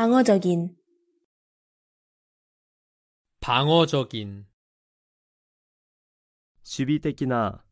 방어적인 방어적인 守備的な